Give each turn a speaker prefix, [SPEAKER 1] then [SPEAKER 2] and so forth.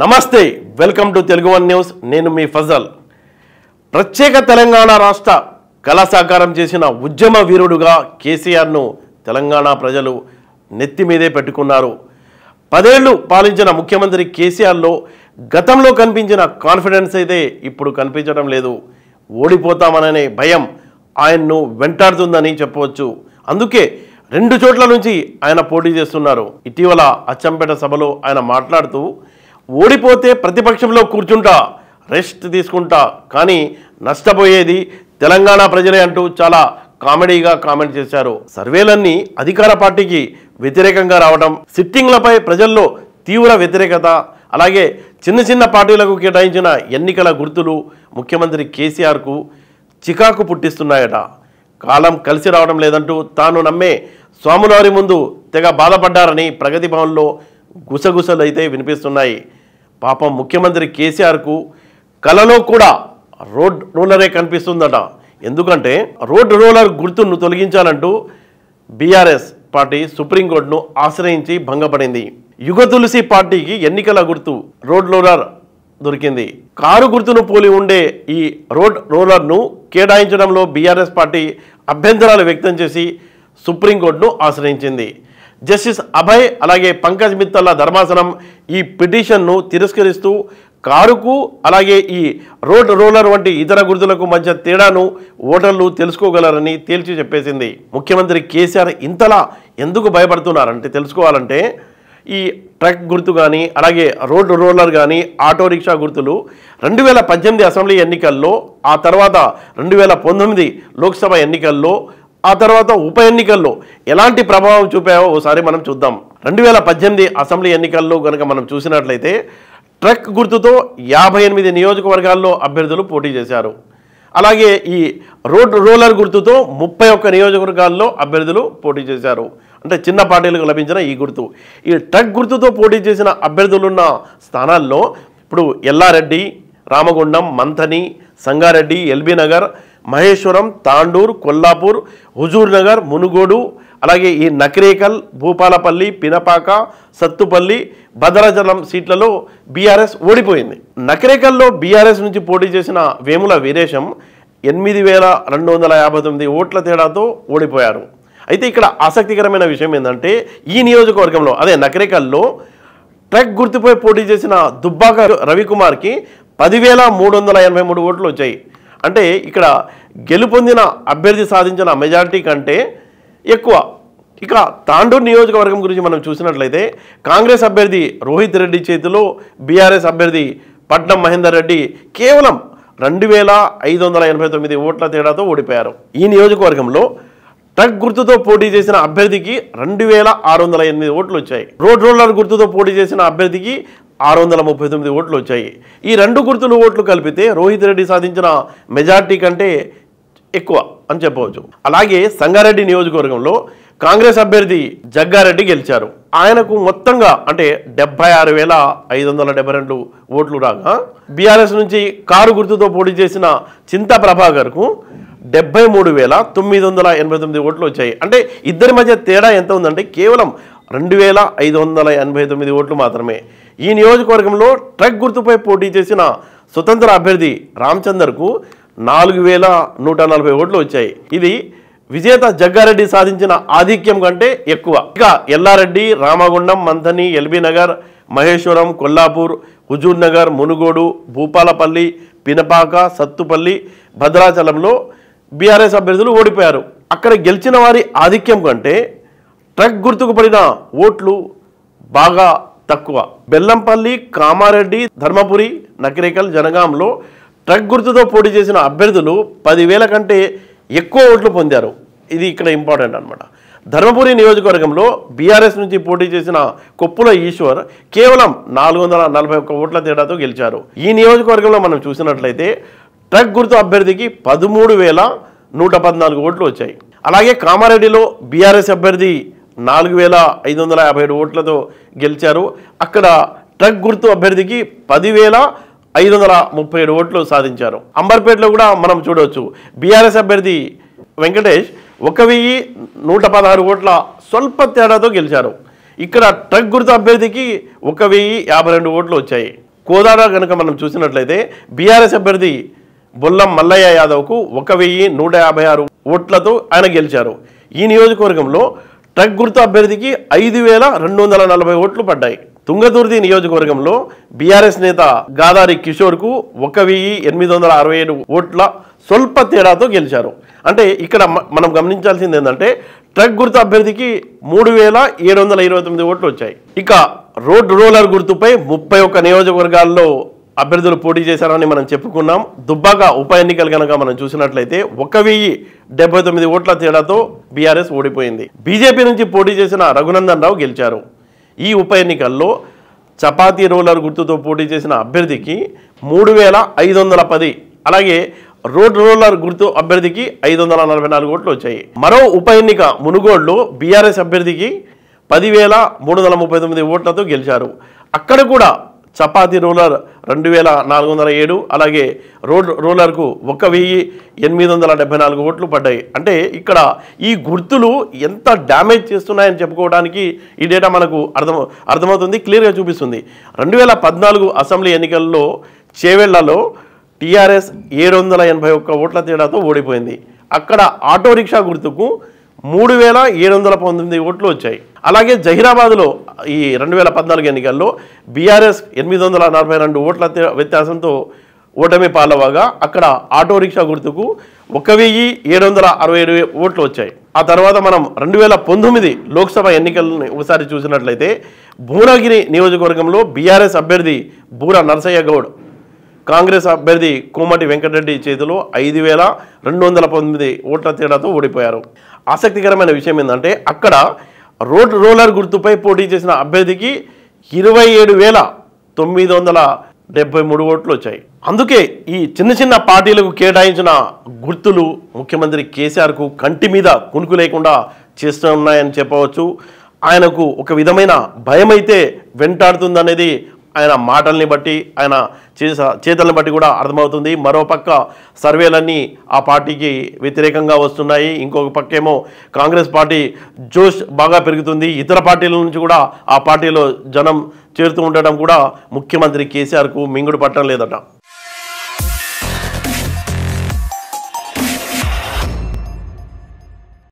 [SPEAKER 1] నమస్తే welcome to Telugu one news నేను మీ ఫజల్ ప్రత్యేక తెలంగాణ రాష్ట్ర కళా సాకారం చేసిన ఉద్యమ వీరుడుగా కేసీఆర్ను తెలంగాణ ప్రజలు నెత్తి మీదే పెట్టుకున్నారు పదేళ్లు పాలించిన ముఖ్యమంత్రి కేసీఆర్లో గతంలో కనిపించిన కాన్ఫిడెన్స్ అయితే ఇప్పుడు కనిపించడం లేదు ఓడిపోతామననే భయం ఆయన్ను వెంటాడుతుందని చెప్పవచ్చు అందుకే రెండు చోట్ల నుంచి ఆయన పోటీ చేస్తున్నారు ఇటీవల అచ్చంపేట సభలో ఆయన మాట్లాడుతూ ఓడిపోతే ప్రతిపక్షంలో కూర్చుంటా రెస్ట్ తీసుకుంటా కానీ నష్టపోయేది తెలంగాణ ప్రజలే అంటూ చాలా కామెడీగా కామెంట్ చేశారు సర్వేలన్నీ అధికార పార్టీకి వ్యతిరేకంగా రావడం సిట్టింగ్లపై ప్రజల్లో తీవ్ర వ్యతిరేకత అలాగే చిన్న చిన్న పార్టీలకు కేటాయించిన ఎన్నికల గుర్తులు ముఖ్యమంత్రి కేసీఆర్కు చికాకు పుట్టిస్తున్నాయట కాలం కలిసి రావడం లేదంటూ తాను నమ్మే స్వామివారి ముందు తెగ బాధపడ్డారని ప్రగతి భవన్లో గుసగుసలైతే వినిపిస్తున్నాయి పాపం ముఖ్యమంత్రి కేసీఆర్కు కలలో కూడా రోడ్ రోలరే కనిపిస్తుందట ఎందుకంటే రోడ్ రోలర్ గుర్తును తొలగించాలంటూ బీఆర్ఎస్ పార్టీ సుప్రీంకోర్టును ఆశ్రయించి భంగపడింది యుగ తులసి పార్టీకి ఎన్నికల గుర్తు రోడ్ రోలర్ దొరికింది కారు గుర్తును పోలి ఉండే ఈ రోడ్ రోలర్ను కేటాయించడంలో బీఆర్ఎస్ పార్టీ అభ్యంతరాలు వ్యక్తం చేసి సుప్రీంకోర్టును ఆశ్రయించింది జస్టిస్ అభయ్ అలాగే పంకజ్ మిత్తల్ల ధర్మాసనం ఈ పిటిషన్ను తిరస్కరిస్తూ కారుకు అలాగే ఈ రోడ్ రోలర్ వంటి ఇతర గుర్తులకు మధ్య తేడాను ఓటర్లు తెలుసుకోగలరని తేల్చి చెప్పేసింది ముఖ్యమంత్రి కేసీఆర్ ఇంతలా ఎందుకు భయపడుతున్నారంటే తెలుసుకోవాలంటే ఈ ట్రక్ గుర్తు కానీ అలాగే రోడ్ రోలర్ కానీ ఆటో రిక్షా గుర్తులు రెండు వేల పద్దెనిమిది అసెంబ్లీ ఎన్నికల్లో ఆ తర్వాత రెండు వేల పంతొమ్మిది లోక్సభ ఎన్నికల్లో ఆ తర్వాత ఉప ఎన్నికల్లో ఎలాంటి ప్రభావం చూపాయో ఓసారి మనం చూద్దాం రెండు వేల పద్దెనిమిది అసెంబ్లీ ఎన్నికల్లో కనుక మనం చూసినట్లయితే ట్రక్ గుర్తుతో యాభై ఎనిమిది నియోజకవర్గాల్లో అభ్యర్థులు పోటీ చేశారు అలాగే ఈ రోడ్ రోలర్ గుర్తుతో ముప్పై ఒక్క నియోజకవర్గాల్లో అభ్యర్థులు పోటీ చేశారు అంటే చిన్న పార్టీలకు లభించిన ఈ గుర్తు ఈ ట్రక్ గుర్తుతో పోటీ చేసిన అభ్యర్థులున్న స్థానాల్లో ఇప్పుడు ఎల్లారెడ్డి రామగుండం మంథని సంగారెడ్డి ఎల్బీ నగర్ మహేశ్వరం తాండూర్ కొల్లాపూర్ హుజూర్ నగర్ మునుగోడు అలాగే ఈ నకరేకల్ భూపాలపల్లి పినపాక సత్తుపల్లి భద్రాచలం సీట్లలో బీఆర్ఎస్ ఓడిపోయింది నకరేకల్లో బీఆర్ఎస్ నుంచి పోటీ చేసిన వేముల వీరేశం ఎనిమిది వేల రెండు వందల యాభై తొమ్మిది ఓట్ల తేడాతో ఓడిపోయారు అయితే ఇక్కడ ఆసక్తికరమైన విషయం ఏంటంటే ఈ నియోజకవర్గంలో అదే నకరేకల్లో ట్రక్ గుర్తుపై పోటీ చేసిన దుబ్బాక రవికుమార్కి పదివేల మూడు వందల ఎనభై మూడు ఓట్లు వచ్చాయి అంటే ఇక్కడ గెలుపొందిన అభ్యర్థి సాధించిన మెజారిటీ కంటే ఎక్కువ ఇక తాండూరు నియోజకవర్గం గురించి మనం చూసినట్లయితే కాంగ్రెస్ అభ్యర్థి రోహిత్ రెడ్డి చేతిలో బీఆర్ఎస్ అభ్యర్థి పట్నం మహేందర్ రెడ్డి కేవలం రెండు వేల ఐదు వందల ఎనభై తొమ్మిది ఓట్ల తేడాతో ఓడిపోయారు ఈ నియోజకవర్గంలో ట్రక్ గుర్తుతో పోటీ చేసిన అభ్యర్థికి రెండు వేల ఆరు వందల ఎనిమిది ఓట్లు వచ్చాయి రోడ్ రోలర్ గుర్తుతో పోటీ చేసిన అభ్యర్థికి ఆరు వందల ముప్పై తొమ్మిది ఓట్లు వచ్చాయి ఈ రెండు గుర్తులు ఓట్లు కలిపితే రోహిత్ రెడ్డి సాధించిన మెజార్టీ కంటే ఎక్కువ అని చెప్పవచ్చు అలాగే సంగారెడ్డి నియోజకవర్గంలో కాంగ్రెస్ అభ్యర్థి జగ్గారెడ్డి గెలిచారు ఆయనకు మొత్తంగా అంటే డెబ్బై ఆరు వేల ఐదు వందల డెబ్బై రెండు ఓట్లు రాగా బీఆర్ఎస్ నుంచి కారు గుర్తుతో పోటీ చేసిన చింత ప్రభాకర్కు డెబ్బై మూడు వేల తొమ్మిది వందల ఎనభై తొమ్మిది ఓట్లు వచ్చాయి అంటే ఇద్దరి మధ్య తేడా ఎంత ఉందంటే కేవలం రెండు వేల ఐదు వందల ఎనభై తొమ్మిది ఓట్లు మాత్రమే ఈ నియోజకవర్గంలో ట్రక్ గుర్తుపై పోటీ చేసిన స్వతంత్ర అభ్యర్థి రామచందర్కు నాలుగు వేల నూట నలభై ఓట్లు వచ్చాయి ఇది విజేత జగ్గారెడ్డి సాధించిన ఆధిక్యం కంటే ఎక్కువ ఇక ఎల్లారెడ్డి రామగుండం మంథని ఎల్బీ నగర్ మహేశ్వరం కొల్లాపూర్ హుజూర్ నగర్ మునుగోడు భూపాలపల్లి పినపాక సత్తుపల్లి భద్రాచలంలో బీఆర్ఎస్ అభ్యర్థులు ఓడిపోయారు అక్కడ గెలిచిన వారి ఆధిక్యం కంటే ట్రక్ గుర్తుకు పడిన ఓట్లు బాగా తక్కువ బెల్లంపల్లి కామారెడ్డి ధర్మపురి నకిరేకల్ జనగాంలో ట్రక్ గుర్తుతో పోటీ చేసిన అభ్యర్థులు పదివేల కంటే ఎక్కువ ఓట్లు పొందారు ఇది ఇక్కడ ఇంపార్టెంట్ అనమాట ధర్మపురి నియోజకవర్గంలో బీఆర్ఎస్ నుంచి పోటీ చేసిన కొప్పుల ఈశ్వర్ కేవలం నాలుగు వందల నలభై ఒక్క ఓట్ల తేడాతో గెలిచారు ఈ నియోజకవర్గంలో మనం చూసినట్లయితే ట్రక్ గుర్తు అభ్యర్థికి పదమూడు వేల నూట పద్నాలుగు ఓట్లు వచ్చాయి అలాగే కామారెడ్డిలో బీఆర్ఎస్ అభ్యర్థి నాలుగు వేల ఐదు వందల యాభై ఏడు ఓట్లతో గెలిచారు అక్కడ ట్రక్ గుర్తు అభ్యర్థికి పదివేల ఐదు వందల ముప్పై ఏడు ఓట్లు సాధించారు అంబర్పేటలో కూడా మనం చూడవచ్చు బీఆర్ఎస్ అభ్యర్థి వెంకటేష్ ఒక వెయ్యి నూట పదహారు ఓట్ల స్వల్ప తేడాతో గెలిచారు ఇక్కడ ట్రక్ గుర్తు అభ్యర్థికి ఒక వెయ్యి యాభై రెండు ఓట్లు వచ్చాయి కోదాడ కనుక మనం చూసినట్లయితే బీఆర్ఎస్ అభ్యర్థి బొల్లం మల్లయ్య యాదవ్కు ఒక వెయ్యి నూట యాభై ఆరు ఓట్లతో ఆయన గెలిచారు ఈ నియోజకవర్గంలో ట్రక్ గుర్తు అభ్యర్థికి ఐదు వేల రెండు వందల నలభై ఓట్లు పడ్డాయి తుంగదుర్తి నియోజకవర్గంలో బీఆర్ఎస్ నేత గాదారి కిషోర్కు ఒక వెయ్యి ఎనిమిది వందల అరవై ఏడు ఓట్ల స్వల్ప తేడాతో గెలిచారు అంటే ఇక్కడ మనం గమనించాల్సింది ఏంటంటే ట్రక్ గుర్తు అభ్యర్థికి మూడు వేల ఏడు వందల ఇరవై తొమ్మిది ఓట్లు వచ్చాయి ఇక రోడ్ రోలర్ గుర్తుపై ముప్పై ఒక్క నియోజకవర్గాల్లో అభ్యర్థులు పోటీ చేశారని మనం చెప్పుకున్నాం దుబ్బాక ఉప ఎన్నికలు కనుక మనం చూసినట్లయితే ఒక వెయ్యి డెబ్బై తొమ్మిది ఓట్ల తేడాతో బీఆర్ఎస్ ఓడిపోయింది బీజేపీ నుంచి పోటీ చేసిన రఘునందన్ రావు గెలిచారు ఈ ఉప ఎన్నికల్లో చపాతీ రోలర్ గుర్తుతో పోటీ చేసిన అభ్యర్థికి మూడు వేల ఐదు వందల పది అలాగే రోడ్ రోలర్ గుర్తు అభ్యర్థికి ఐదు వందల నలభై నాలుగు ఓట్లు వచ్చాయి మరో ఉప ఎన్నిక మునుగోడులో బీఆర్ఎస్ అభ్యర్థికి పదివేల మూడు వందల ముప్పై తొమ్మిది ఓట్లతో గెలిచారు అక్కడ కూడా చపాతి రోలర్ రెండు వేల నాలుగు వందల ఏడు అలాగే రోడ్ రోలర్కు ఒక వెయ్యి ఎనిమిది వందల డెబ్బై నాలుగు ఓట్లు పడ్డాయి అంటే ఇక్కడ ఈ గుర్తులు ఎంత డ్యామేజ్ చేస్తున్నాయని చెప్పుకోవడానికి ఈ డేటా మనకు అర్థం అర్థమవుతుంది క్లియర్గా చూపిస్తుంది రెండు వేల పద్నాలుగు అసెంబ్లీ ఎన్నికల్లో చేవెళ్లలో టీఆర్ఎస్ ఏడు వందల ఎనభై ఒక్క ఓట్ల తేడాతో ఓడిపోయింది అక్కడ ఆటో రిక్షా గుర్తుకు మూడు వేల ఏడు వందల పంతొమ్మిది ఓట్లు వచ్చాయి అలాగే జహీరాబాద్లో ఈ రెండు వేల పద్నాలుగు ఎన్నికల్లో బీఆర్ఎస్ ఎనిమిది వందల నలభై రెండు ఓట్ల వ్యత్యాసంతో ఓటమి పాలవగా అక్కడ ఆటో రిక్షా గుర్తుకు ఒక వెయ్యి ఏడు వందల అరవై ఏడు ఓట్లు వచ్చాయి ఆ తర్వాత మనం రెండు వేల పంతొమ్మిది లోక్సభ ఎన్నికలను ఒకసారి చూసినట్లయితే భూనగిరి నియోజకవర్గంలో బీఆర్ఎస్ అభ్యర్థి బూర నరసయ్య గౌడ్ కాంగ్రెస్ అభ్యర్థి కోమటి వెంకటరెడ్డి చేతిలో ఐదు వేల రెండు వందల పంతొమ్మిది ఓట్ల తేడాతో ఓడిపోయారు ఆసక్తికరమైన విషయం ఏంటంటే అక్కడ రోడ్ రోలర్ గుర్తుపై పోటీ చేసిన అభ్యర్థికి ఇరవై ఏడు వేల తొమ్మిది వందల డెబ్బై మూడు ఓట్లు వచ్చాయి అందుకే ఈ చిన్న చిన్న పార్టీలకు కేటాయించిన గుర్తులు ముఖ్యమంత్రి కేసీఆర్కు కంటి మీద కునుకు లేకుండా చేస్తూ ఉన్నాయని చెప్పవచ్చు ఆయనకు ఒక విధమైన భయమైతే వెంటాడుతుందనేది ఆయన మాటల్ని బట్టి ఆయన చేతల్ని బట్టి కూడా అర్థమవుతుంది మరోపక్క సర్వేలన్నీ ఆ పార్టీకి వ్యతిరేకంగా వస్తున్నాయి ఇంకొక పక్కేమో కాంగ్రెస్ పార్టీ జోష్ బాగా పెరుగుతుంది ఇతర పార్టీల నుంచి కూడా ఆ పార్టీలో జనం చేరుతూ ఉండటం కూడా ముఖ్యమంత్రి కేసీఆర్కు మింగుడు పట్టడం లేదట